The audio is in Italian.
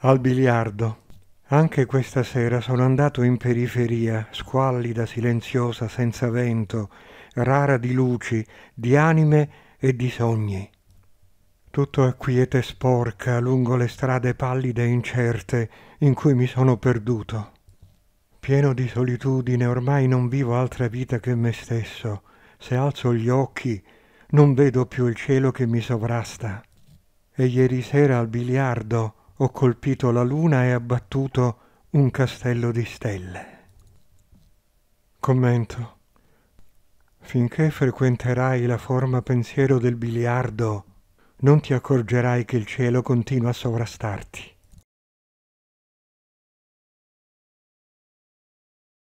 Al biliardo. Anche questa sera sono andato in periferia, squallida, silenziosa, senza vento, rara di luci, di anime e di sogni. Tutto è quiete sporca lungo le strade pallide e incerte in cui mi sono perduto. Pieno di solitudine ormai non vivo altra vita che me stesso. Se alzo gli occhi non vedo più il cielo che mi sovrasta. E ieri sera al biliardo ho colpito la luna e abbattuto un castello di stelle. Commento. Finché frequenterai la forma pensiero del biliardo, non ti accorgerai che il cielo continua a sovrastarti.